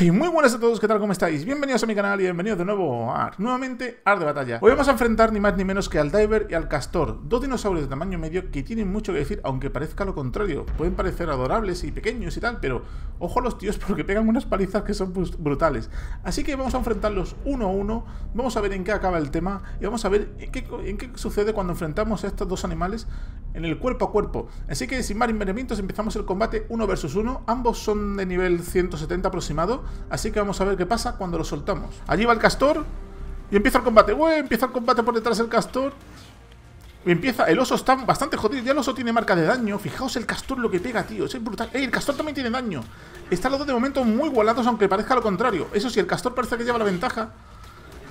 Y muy buenas a todos, ¿qué tal? ¿Cómo estáis? Bienvenidos a mi canal y bienvenidos de nuevo a nuevamente Ar de Batalla. Hoy vamos a enfrentar ni más ni menos que al Diver y al Castor, dos dinosaurios de tamaño medio que tienen mucho que decir, aunque parezca lo contrario. Pueden parecer adorables y pequeños y tal, pero ojo a los tíos porque pegan unas palizas que son brutales. Así que vamos a enfrentarlos uno a uno, vamos a ver en qué acaba el tema y vamos a ver en qué, sucede cuando enfrentamos a estos dos animales en el cuerpo a cuerpo. Así que sin más envenenamientos empezamos el combate Uno versus uno ambos son de nivel 170 aproximado Así que vamos a ver qué pasa cuando lo soltamos. Allí va el castor y empieza el combate. ¡Uy! Empieza el combate por detrás del castor. Y empieza, el oso está bastante jodido, ya el oso tiene marca de daño Fijaos el castor lo que pega, tío, es brutal ¡Ey, el castor también tiene daño! Están los dos de momento muy igualados, aunque parezca lo contrario Eso sí, el castor parece que lleva la ventaja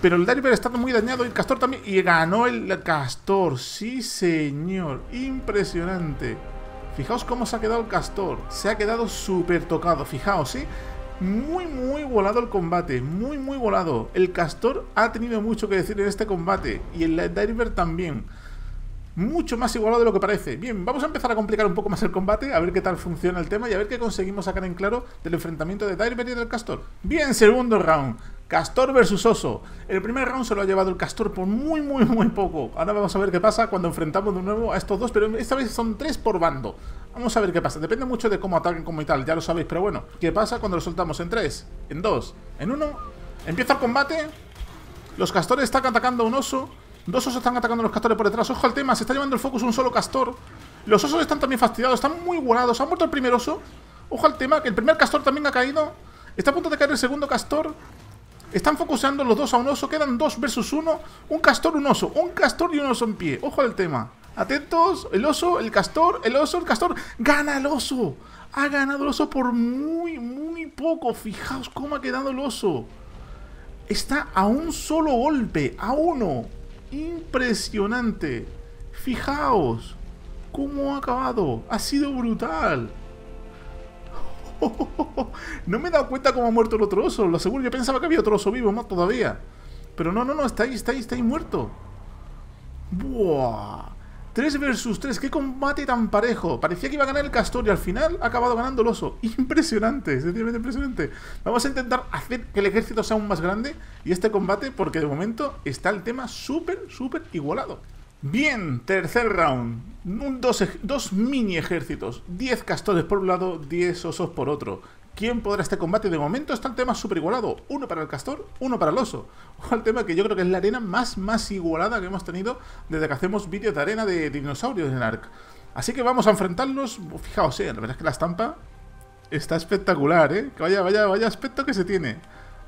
Pero el Dariver está muy dañado y el castor también Y ganó el castor, sí señor Impresionante Fijaos cómo se ha quedado el castor Se ha quedado súper tocado, fijaos, ¿sí? muy, muy volado el combate, muy, muy volado. El castor ha tenido mucho que decir en este combate y el Diver también mucho más igualado de lo que parece. Bien, vamos a empezar a complicar un poco más el combate, a ver qué tal funciona el tema y a ver qué conseguimos sacar en claro del enfrentamiento de Direberry y del Castor. Bien, segundo round. Castor versus Oso. El primer round se lo ha llevado el Castor por muy, muy, muy poco. Ahora vamos a ver qué pasa cuando enfrentamos de nuevo a estos dos, pero esta vez son tres por bando. Vamos a ver qué pasa. Depende mucho de cómo ataquen como y tal, ya lo sabéis, pero bueno. ¿Qué pasa cuando lo soltamos en tres, en dos, en uno? Empieza el combate. Los castores están atacando a un oso Dos osos están atacando los castores por detrás. Ojo al tema, se está llevando el focus un solo castor. Los osos están también fastidiados, están muy guardados. Ha muerto el primer oso. Ojo al tema, que el primer castor también ha caído. Está a punto de caer el segundo castor. Están focuseando los dos a un oso. Quedan dos versus uno. Un castor, un oso. Un castor y un oso en pie. Ojo al tema. Atentos. El oso, el castor, el oso, el castor. ¡Gana el oso! Ha ganado el oso por muy, muy poco. Fijaos cómo ha quedado el oso. Está a un solo golpe. A uno impresionante. Fijaos cómo ha acabado. Ha sido brutal. no me he dado cuenta cómo ha muerto el otro oso. Lo aseguro, yo pensaba que había otro oso vivo más todavía. Pero no, no, no, está ahí, está ahí, está ahí muerto. Buah. 3 versus 3, qué combate tan parejo. Parecía que iba a ganar el castor y al final ha acabado ganando el oso. Impresionante, sencillamente impresionante. Vamos a intentar hacer que el ejército sea aún más grande y este combate, porque de momento está el tema súper, súper igualado. Bien, tercer round. dos, dos mini ejércitos. 10 castores por un lado, 10 osos por otro. ¿Quién podrá este combate? De momento está el tema súper igualado. Uno para el castor, uno para el oso. O el tema que yo creo que es la arena más, más igualada que hemos tenido desde que hacemos vídeos de arena de dinosaurios en ARC. Así que vamos a enfrentarlos. Fijaos, eh, la verdad es que la estampa está espectacular, ¿eh? Vaya, vaya, vaya aspecto que se tiene.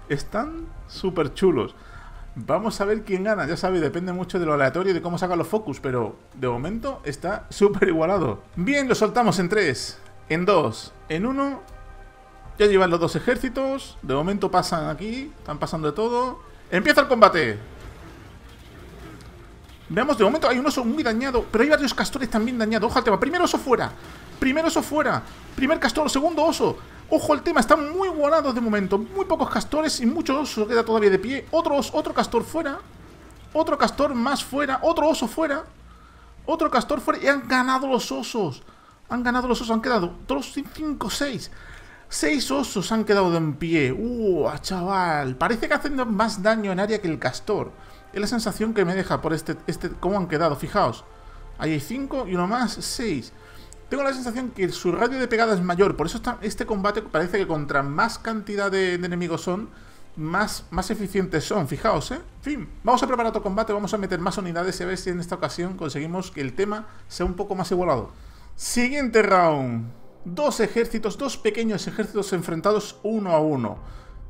Están súper chulos. Vamos a ver quién gana, ya sabéis, depende mucho de lo aleatorio y de cómo saca los focus, pero de momento está súper igualado. Bien, lo soltamos en 3, en 2, en 1 ya llevan los dos ejércitos. De momento pasan aquí. Están pasando de todo. ¡Empieza el combate! Veamos, de momento hay un oso muy dañado. Pero hay varios castores también dañados. Ojo al tema. Primero oso fuera. Primero oso fuera. Primer castor. Segundo oso. Ojo al tema. Están muy volados de momento. Muy pocos castores y muchos osos. Queda todavía de pie. Otro, oso, otro castor fuera. Otro castor más fuera. Otro oso fuera. Otro castor fuera. Y han ganado los osos. Han ganado los osos. Han quedado 2, 5, 6. Seis osos han quedado en pie. ¡Uh, ah, chaval! Parece que hacen más daño en área que el castor. Es la sensación que me deja por este, este cómo han quedado. Fijaos. Ahí hay cinco y uno más, seis. Tengo la sensación que su radio de pegada es mayor. Por eso está, este combate parece que contra más cantidad de, enemigos son, más, más, eficientes son, fijaos, ¿eh? En fin, vamos a preparar otro combate, vamos a meter más unidades y a ver si en esta ocasión conseguimos que el tema sea un poco más igualado. Siguiente round dos ejércitos, dos pequeños ejércitos enfrentados uno a uno.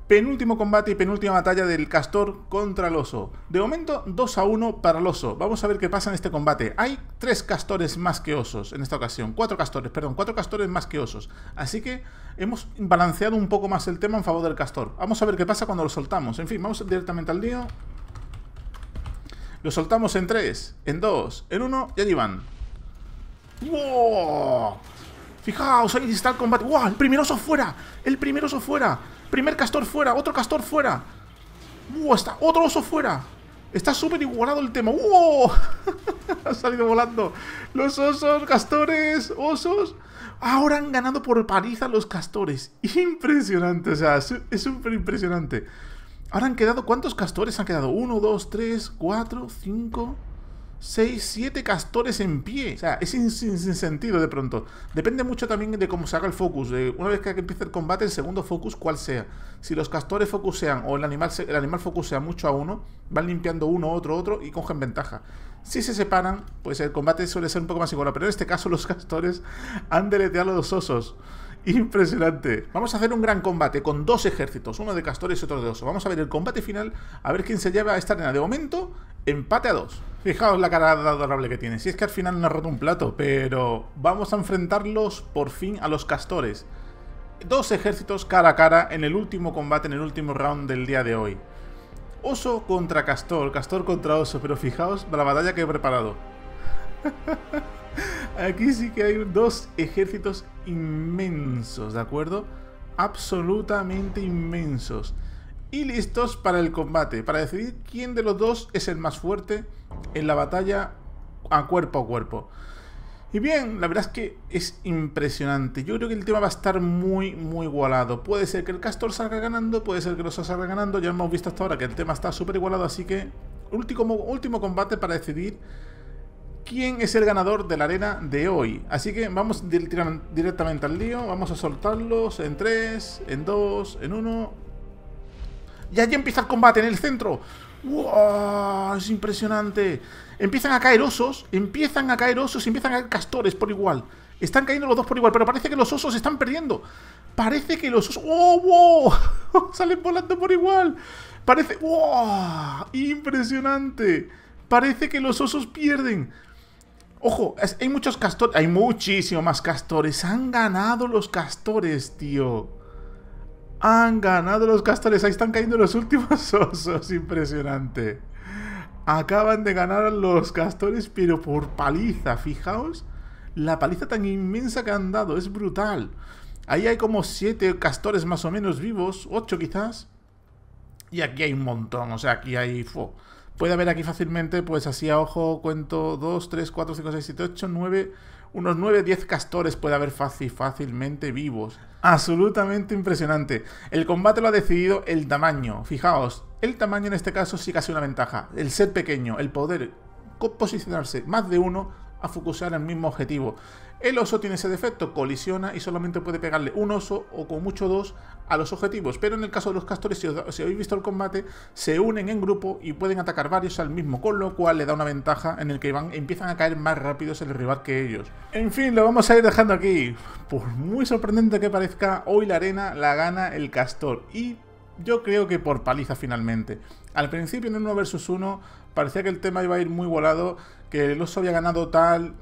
Penúltimo combate y penúltima batalla del castor contra el oso. De momento 2 a uno para el oso. Vamos a ver qué pasa en este combate. Hay tres castores más que osos en esta ocasión. Cuatro castores, perdón, cuatro castores más que osos. Así que hemos balanceado un poco más el tema en favor del castor. Vamos a ver qué pasa cuando lo soltamos. En fin, vamos directamente al lío. Lo soltamos en tres, en dos, en uno, y allí van. ¡Wow! Fijaos, ahí está el combate. ¡Wow! El oso fuera. El oso fuera. Primer castor fuera. Otro castor fuera. ¡Wow! Está otro oso fuera. Está súper igualado el tema. ¡Wow! Ha salido volando. Los osos, castores, osos. Ahora han ganado por paliza los castores. Impresionante. O sea, es súper impresionante. Ahora han quedado. ¿Cuántos castores han quedado? Uno, dos, tres, cuatro, cinco... 6, 7 castores en pie. O sea, es sin, sentido de pronto. Depende mucho también de cómo se haga el focus. de una vez que empiece el combate, el segundo focus, cuál sea. Si los castores focusean o el animal, el animal focusea mucho a uno, van limpiando uno, otro, otro y cogen ventaja. Si se separan, pues el combate suele ser un poco más igual. Pero en este caso, los castores han deleteado a los osos. Impresionante. Vamos a hacer un gran combate con dos ejércitos, uno de castores y otro de osos. Vamos a ver el combate final, a ver quién se lleva esta arena. De momento, Empate a dos. Fijaos la cara adorable que tiene. Si es que al final no ha roto un plato, pero vamos a enfrentarlos por fin a los castores. Dos ejércitos cara a cara en el último combate, en el último round del día de hoy. Oso contra castor, castor contra oso, pero fijaos la batalla que he preparado. Aquí sí que hay dos ejércitos inmensos, ¿de acuerdo? Absolutamente inmensos y listos para el combate, para decidir quién de los dos es el más fuerte en la batalla a cuerpo a cuerpo. Y bien, la verdad es que es impresionante. Yo creo que el tema va a estar muy, muy igualado. Puede ser que el Castor salga ganando, puede ser que los salga ganando. Ya hemos visto hasta ahora que el tema está súper igualado, así que último, último combate para decidir quién es el ganador de la arena de hoy. Así que vamos directamente al lío, vamos a soltarlos en 3, en 2, en 1... Y allí empieza el combate en el centro. ¡Wow! Es impresionante. Empiezan a caer osos, empiezan a caer osos, empiezan a caer castores por igual. Están cayendo los dos por igual, pero parece que los osos están perdiendo. Parece que los osos... ¡Oh, wow! Salen volando por igual. Parece... ¡Wow! Impresionante. Parece que los osos pierden. Ojo, hay muchos castores, hay muchísimo más castores. Han ganado los castores, tío. Han ganado los castores. Ahí están cayendo los últimos osos. Impresionante. Acaban de ganar los castores, pero por paliza. Fijaos la paliza tan inmensa que han dado. Es brutal. Ahí hay como siete castores más o menos vivos. Ocho quizás. Y aquí hay un montón. O sea, aquí hay... Fo. Puede haber aquí fácilmente, pues así a ojo, cuento 2, 3, 4, 5, 6, 7, 8, 9, unos 9-10 castores puede haber fácil, fácilmente vivos. Absolutamente impresionante. El combate lo ha decidido el tamaño. Fijaos, el tamaño en este caso sí que es una ventaja. El ser pequeño, el poder posicionarse más de uno a en el mismo objetivo. El oso tiene ese defecto, colisiona y solamente puede pegarle un oso o con mucho dos a los objetivos, pero en el caso de los castores, si, habéis visto el combate, se unen en grupo y pueden atacar varios al mismo, con lo cual le da una ventaja en el que van, empiezan a caer más rápidos el rival que ellos. En fin, lo vamos a ir dejando aquí. Por muy sorprendente que parezca, hoy la arena la gana el castor y yo creo que por paliza finalmente. Al principio en uno 1 vs 1 parecía que el tema iba a ir muy volado, que el oso había ganado tal,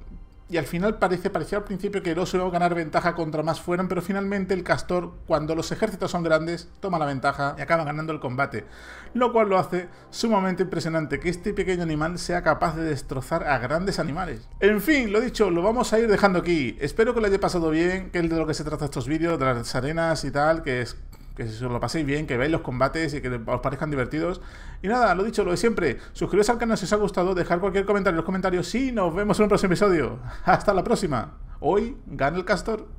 y al final parece, parecía al principio que el oso iba a ganar ventaja contra más fueran, pero finalmente el castor, cuando los ejércitos son grandes, toma la ventaja y acaba ganando el combate. Lo cual lo hace sumamente impresionante que este pequeño animal sea capaz de destrozar a grandes animales. En fin, lo dicho, lo vamos a ir dejando aquí. Espero que lo haya pasado bien, que es de lo que se trata estos vídeos, de las arenas y tal, que es que se lo paséis bien, que veáis los combates y que os parezcan divertidos. Y nada, lo dicho, lo de siempre. Suscribiros al canal si os ha gustado, dejar cualquier comentario en los comentarios. y nos vemos en un próximo episodio. Hasta la próxima. Hoy gana el castor.